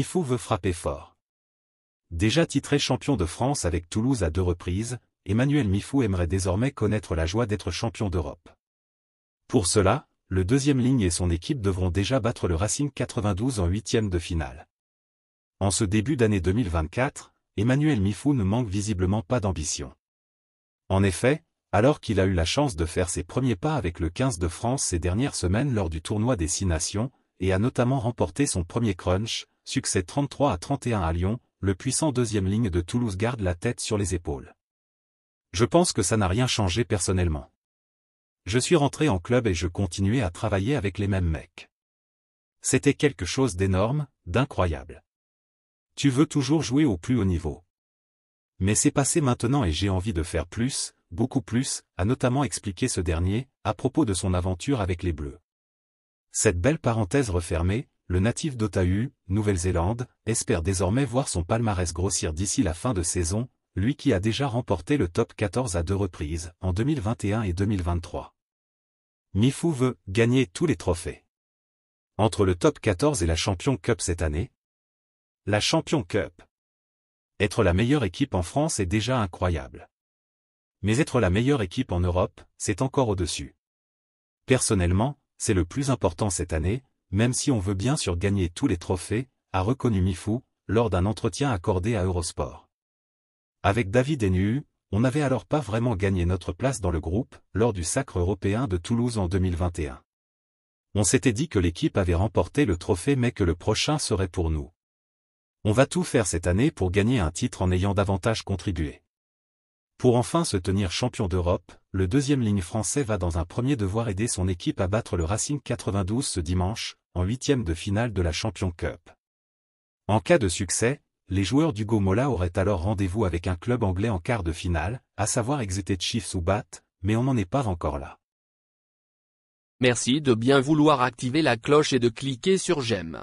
Mifou veut frapper fort. Déjà titré champion de France avec Toulouse à deux reprises, Emmanuel Mifou aimerait désormais connaître la joie d'être champion d'Europe. Pour cela, le deuxième ligne et son équipe devront déjà battre le Racing 92 en huitième de finale. En ce début d'année 2024, Emmanuel Mifou ne manque visiblement pas d'ambition. En effet, alors qu'il a eu la chance de faire ses premiers pas avec le 15 de France ces dernières semaines lors du tournoi des Six Nations, et a notamment remporté son premier crunch, succès 33 à 31 à Lyon, le puissant deuxième ligne de Toulouse garde la tête sur les épaules. Je pense que ça n'a rien changé personnellement. Je suis rentré en club et je continuais à travailler avec les mêmes mecs. C'était quelque chose d'énorme, d'incroyable. Tu veux toujours jouer au plus haut niveau. Mais c'est passé maintenant et j'ai envie de faire plus, beaucoup plus, a notamment expliqué ce dernier, à propos de son aventure avec les Bleus. Cette belle parenthèse refermée, le natif d'Otahu, Nouvelle-Zélande, espère désormais voir son palmarès grossir d'ici la fin de saison, lui qui a déjà remporté le top 14 à deux reprises, en 2021 et 2023. Mifou veut gagner tous les trophées. Entre le top 14 et la Champion Cup cette année La Champion Cup. Être la meilleure équipe en France est déjà incroyable. Mais être la meilleure équipe en Europe, c'est encore au-dessus. Personnellement, c'est le plus important cette année, même si on veut bien sûr gagner tous les trophées, a reconnu Mifou, lors d'un entretien accordé à Eurosport. Avec David Ennu, on n'avait alors pas vraiment gagné notre place dans le groupe, lors du sacre européen de Toulouse en 2021. On s'était dit que l'équipe avait remporté le trophée mais que le prochain serait pour nous. On va tout faire cette année pour gagner un titre en ayant davantage contribué. Pour enfin se tenir champion d'Europe, le deuxième ligne français va dans un premier devoir aider son équipe à battre le Racing 92 ce dimanche, en huitième de finale de la Champion Cup. En cas de succès, les joueurs d'Hugo Mola auraient alors rendez-vous avec un club anglais en quart de finale, à savoir Exeter Chiefs ou Bath, mais on n'en est pas encore là. Merci de bien vouloir activer la cloche et de cliquer sur j'aime.